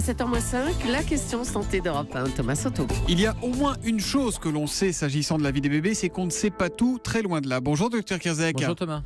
À 7h05, la question santé d'Europe 1, Thomas Soto. Il y a au moins une chose que l'on sait s'agissant de la vie des bébés, c'est qu'on ne sait pas tout très loin de là. Bonjour docteur Kirzek. Bonjour Thomas.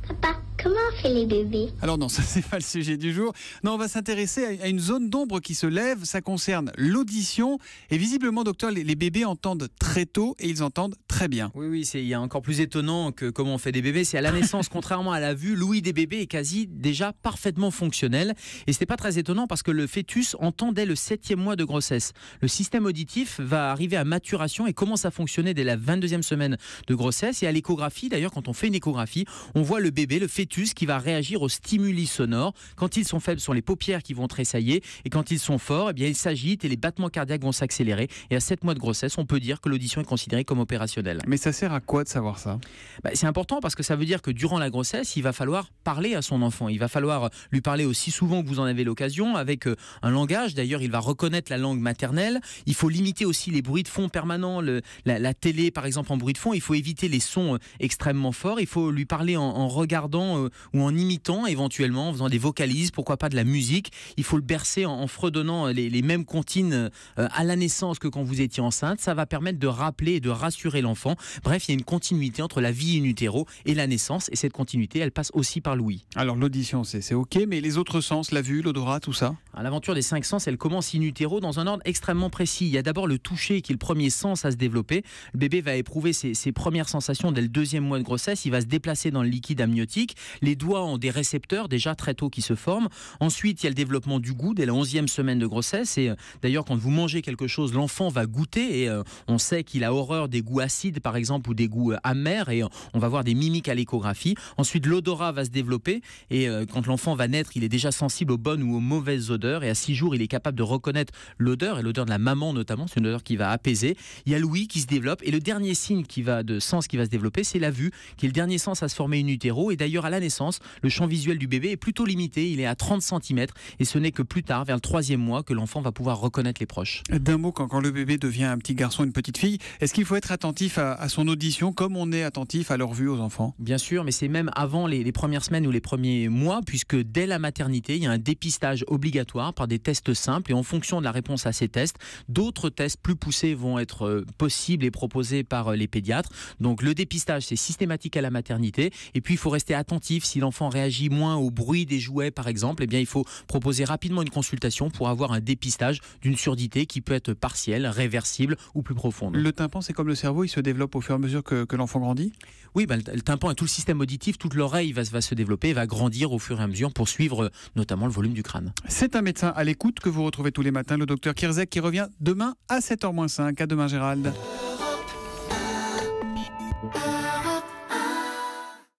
Comment on fait les bébés Alors non, ça c'est pas le sujet du jour. Non, on va s'intéresser à une zone d'ombre qui se lève. Ça concerne l'audition. Et visiblement, docteur, les bébés entendent très tôt et ils entendent très bien. Oui, oui, c'est il y a encore plus étonnant que comment on fait des bébés. C'est à la naissance, contrairement à la vue, l'ouïe des bébés est quasi déjà parfaitement fonctionnelle. Et ce n'est pas très étonnant parce que le fœtus entend dès le septième mois de grossesse. Le système auditif va arriver à maturation et commence à fonctionner dès la 22e semaine de grossesse. Et à l'échographie, d'ailleurs, quand on fait une échographie, on voit le bébé, le fœtus qui va réagir aux stimuli sonores. Quand ils sont faibles, ce sont les paupières qui vont tressailler et quand ils sont forts, eh bien, ils s'agitent et les battements cardiaques vont s'accélérer. Et à 7 mois de grossesse, on peut dire que l'audition est considérée comme opérationnelle. Mais ça sert à quoi de savoir ça bah, C'est important parce que ça veut dire que durant la grossesse, il va falloir parler à son enfant. Il va falloir lui parler aussi souvent que vous en avez l'occasion avec euh, un langage. D'ailleurs, il va reconnaître la langue maternelle. Il faut limiter aussi les bruits de fond permanents. la, télé, par exemple, en bruit de fond. Il faut éviter les sons euh, extrêmement forts. Il faut lui parler en regardant euh, ou en imitant éventuellement, en faisant des vocalises, pourquoi pas de la musique. Il faut le bercer en, fredonnant euh, les, mêmes comptines euh, à la naissance que quand vous étiez enceinte. Ça va permettre de rappeler et de rassurer l'enfant. Bref, il y a une continuité entre la vie in utero et la naissance. Et cette continuité, elle passe aussi par l'ouïe. Alors l'audition, c'est OK, mais les autres sens, la vue, l'odorat, tout ça ah, L'aventure des cinq sens, elle commence in utero dans un ordre extrêmement précis. Il y a d'abord le toucher qui est le premier sens à se développer. Le bébé va éprouver ses premières sensations dès le deuxième mois de grossesse. Il va se déplacer dans le liquide amniotique. Les doigts ont des récepteurs déjà très tôt qui se forment. Ensuite, il y a le développement du goût dès la 11e semaine de grossesse. Et euh, d'ailleurs, quand vous mangez quelque chose, l'enfant va goûter. Et euh, on sait qu'il a horreur des goûts acides, par exemple, ou des goûts euh, amers. Et on va voir des mimiques à l'échographie. Ensuite, l'odorat va se développer. Et quand l'enfant va naître, il est déjà sensible aux bonnes ou aux mauvaises odeurs. Et à 6 jours, il est capable de reconnaître l'odeur, et l'odeur de la maman notamment. C'est une odeur qui va apaiser. Il y a l'ouïe qui se développe. Et le dernier signe qui va de sens qui va se développer, c'est la vue, qui est le dernier sens à se former in utero. Et d'ailleurs, la naissance, le champ visuel du bébé est plutôt limité, il est à 30 cm et ce n'est que plus tard, vers le troisième mois, que l'enfant va pouvoir reconnaître les proches. D'un mot, quand, quand, le bébé devient un petit garçon, une petite fille, est-ce qu'il faut être attentif à, son audition comme on est attentif à leur vue aux enfants Bien sûr, mais c'est même avant les, les premières semaines ou les premiers mois, puisque dès la maternité, il y a un dépistage obligatoire par des tests simples et en fonction de la réponse à ces tests, d'autres tests plus poussés vont être euh, possibles et proposés par euh, les pédiatres. Donc le dépistage, c'est systématique à la maternité et puis il faut rester attentif si l'enfant réagit moins au bruit des jouets, par exemple, eh bien, il faut proposer rapidement une consultation pour avoir un dépistage d'une surdité qui peut être partielle, réversible ou plus profonde. Le tympan, c'est comme le cerveau, il se développe au fur et à mesure que, l'enfant grandit Oui, ben, le tympan et tout le système auditif, toute l'oreille va, se développer, va grandir au fur et à mesure pour suivre euh, notamment le volume du crâne. C'est un médecin à l'écoute que vous retrouvez tous les matins, le docteur Kirzek, qui revient demain à 7 h 05 À demain, Gérald.